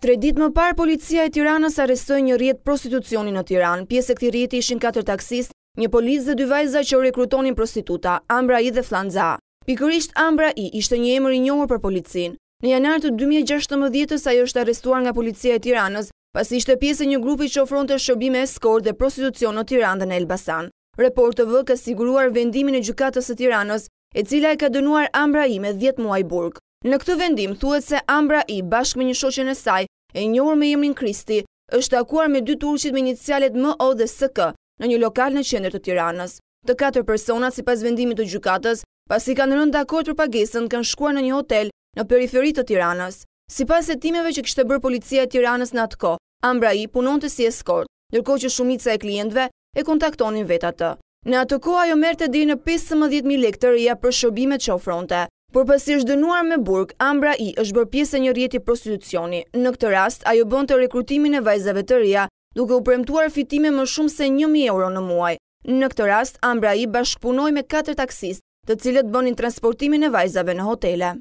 Tre dit më parë, policia e tiranës arestoj një rjetë prostitucionin në tiranë. Pjesë e këti rjetë ishin 4 taksistë, një polizë dhe dy vajza që rekrutonin prostituta, Ambra I dhe Flanza. Pikërisht Ambra I ishte një emër i njohër për policinë. Në janartë të 2016-ës ajo është arestuar nga policia e tiranës, pasi ishte pjesë një grupi që ofron të shërbime e skor dhe prostitucion në tiranë dhe në Elbasan. Report të ka siguruar vendimin e gjukatës e tiranës, e cila e ka dënuar Ambra I me 10 muaj burg. Në këtë vendim, thuet se Ambra i bashkë me një shoqen e saj, e njohër me jemrin Kristi, është takuar me dy turqit me inicialet më o dhe së kë, në një lokal në qender të tiranës. Të katër personat si pas vendimit të gjukatës, pasi kanë rënd dakor për pagesën, kanë shkuar në një hotel në periferit të tiranës. Si pas e timeve që kështë bërë policia e tiranës në atë ko, Ambra i punon të si eskort, nërko që shumica e klientve e kontaktonin vetatë. Në atë ko ajo merte dhe në 15.000 lektër i a për shërbimet që ofronte. Por pasi është dënuar me burg, Ambra I është bërë pjesë e një rjeti prostitucioni. Në këtë rast, ajo bënd të rekrutimin e vajzave të rria, duke u premtuar fitime më shumë se 1.000 euro në muaj. Në këtë rast, Ambra I bashkëpunoj me 4 taksist, të cilët bënin transportimin e vajzave në hotele.